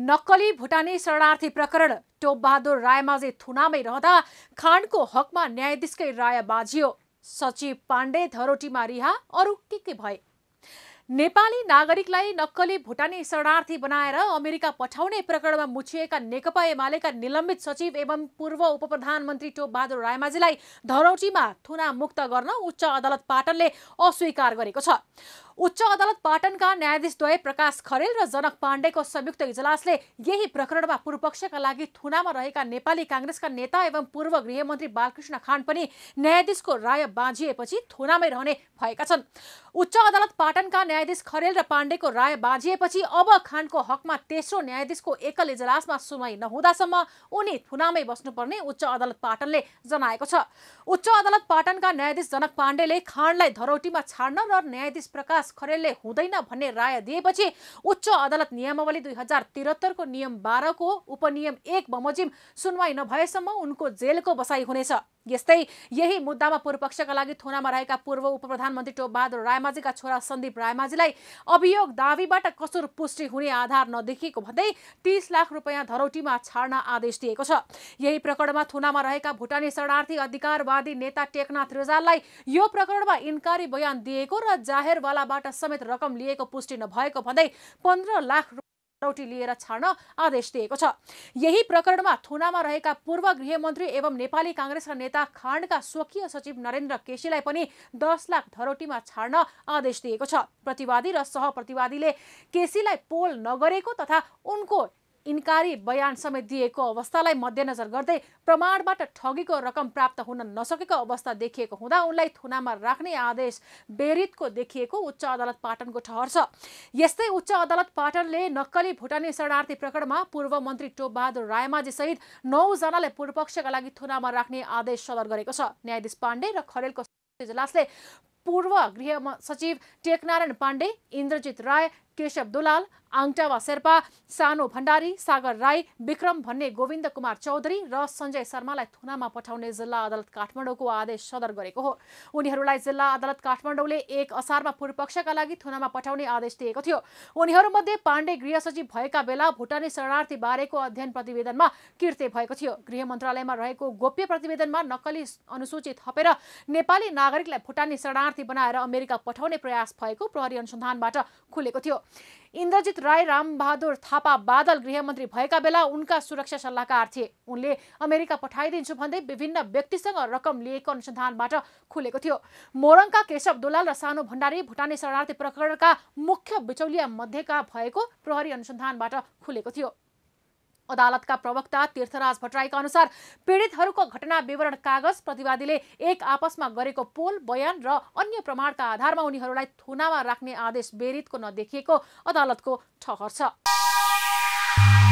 नक्कली भुटानी शरणार्थी प्रकरण टोपबहादुर रायमाझे थुनामै रहँदा खानको हकमा न्यायाधीशकै राय बाझियो सचिव पाण्डे धरोटीमा रिहा अरू के के भए नेपाली नागरिकलाई नक्कली भुटानी शरणार्थी बनाएर अमेरिका पठाउने प्रकरणमा मुछिएका नेकपा एमालेका निलम्बित सचिव एवं पूर्व उप प्रधानमन्त्री टोपबहादुर रायमाझीलाई धरौटीमा थुनामुक्त गर्न उच्च अदालत पाटनले अस्वीकार गरेको छ उच्च अदालत पाटनका न्यायाधीशद्वय प्रकाश खरेल र जनक पाण्डेको संयुक्त इजलासले यही प्रकरणमा पूर्वपक्षका लागि थुनामा रहेका नेपाली काङ्ग्रेसका नेता एवं पूर्व गृहमन्त्री बालकृष्ण खान पनि न्यायाधीशको राय बाँझिएपछि थुनामै रहने भएका छन् उच्च अदालत पाटनका न्यायाधीश खरेल र पाण्डेको राय बाँझिएपछि अब खानको हकमा तेस्रो न्यायाधीशको एकल इजलासमा सुनवाई नहुँदासम्म उनी थुनामै बस्नुपर्ने उच्च अदालत पाटनले जनाएको छ उच्च अदालत पाटनका न्यायाधीश जनक पाण्डेले खानलाई धरौटीमा छाड्न र न्यायाधीश प्रकाश खरेलले हुँदैन भन्ने राय दिएपछि उच्च अदालत नियमावली दुई हजार त्रिहत्तरको नियम बाह्रको उपनियम एक बमोजिम सुनवाई नभएसम्म उनको जेलको बसाई हुनेछ यस्तै यही मुद्दामा पूर्व पक्षका लागि थुनामा रहेका पूर्व उप प्रधानमन्त्री बहादुर रायमाझीका छोरा सन्दीप रायमाझी राज्यलाई अभियोग दावीबाट कसुर पुष्टि हुने आधार नदेखिएको भन्दै तीस लाख रुपियाँ धरौटीमा छाड्न आदेश दिएको छ यही प्रकरणमा थुनामा रहेका भुटानी शरणार्थी अधिकारवादी नेता टेकनाथ रिजाललाई यो प्रकरणमा इन्कारी बयान दिएको र जाहेरवालाबाट समेत रकम लिएको पुष्टि नभएको भन्दै पन्ध्र लाख टौटी लिएर छाड्न आदेश दिएको छ यही प्रकरणमा थुनामा रहेका पूर्व गृहमन्त्री एवं नेपाली काङ्ग्रेसका नेता खाण्डका स्वकीय सचिव नरेन्द्र केसीलाई पनि दस लाख धरोटीमा छाड्न आदेश दिएको छ प्रतिवादी र सहप्रतिवादीले केसीलाई पोल नगरेको तथा उनको इन्कारी बयान समेत दिएको अवस्थालाई मध्यनजर गर्दै प्रमाणबाट ठगीको रकम प्राप्त हुन नसकेको अवस्था देखिएको हुँदा उनलाई थुनामा राख्ने आदेश बेरितको देखिएको उच्च अदालत पाटनको ठहर छ यस्तै उच्च अदालत पाटनले नक्कली भुटानी शरणार्थी प्रकरणमा पूर्व मन्त्री टोपबहादुर रायमाझीसहित नौजनालाई पूर्वपक्षका लागि थुनामा राख्ने आदेश सदर गरेको छ न्यायाधीश पाण्डे र खरेलको इजलासले पूर्व गृह सचिव टेकनारायण पाण्डे इन्द्रजित राय केशव दुलाल आङटावा शेर्पा सानो भण्डारी सागर राई विक्रम भन्ने गोविन्द कुमार चौधरी र सञ्जय शर्मालाई थुनामा पठाउने जिल्ला अदालत काठमाडौँको आदेश सदर गरेको हो उनीहरूलाई जिल्ला अदालत काठमाडौँले एक असारमा पूर्वपक्षका लागि थुनामा पठाउने आदेश दिएको थियो उनीहरूमध्ये पाण्डे गृह सचिव भएका बेला भुटानी शरणार्थी बारेको अध्ययन प्रतिवेदनमा किर्ते भएको थियो गृह मन्त्रालयमा रहेको गोप्य प्रतिवेदनमा नक्कली अनुसूचित थपेर नेपाली नागरिकलाई भुटानी शरणार्थी बनाएर अमेरिका पठाउने प्रयास भएको प्रहरी अनुसन्धानबाट खुलेको थियो इन्द्रजित राई रामबहादुर थापा बादल गृहमन्त्री भएका बेला उनका सुरक्षा सल्लाहकार थिए उनले अमेरिका पठाइदिन्छु भन्दै विभिन्न व्यक्तिसँग रकम लिएको अनुसन्धानबाट खुलेको थियो मोरङका केशव दुलाल र सानो भण्डारी भुटानी शरणार्थी प्रकरणका मुख्य बिचौलिया मध्येका भएको प्रहरी अनुसन्धानबाट खुलेको थियो अदालतका प्रवक्ता तीर्थराज भट्टराईका अनुसार पीडितहरूको घटना विवरण कागज प्रतिवादीले एक आपसमा गरेको पोल बयान र अन्य प्रमाणका आधारमा उनीहरूलाई थुनामा राख्ने आदेश बेरितको नदेखिएको अदालतको ठहर छ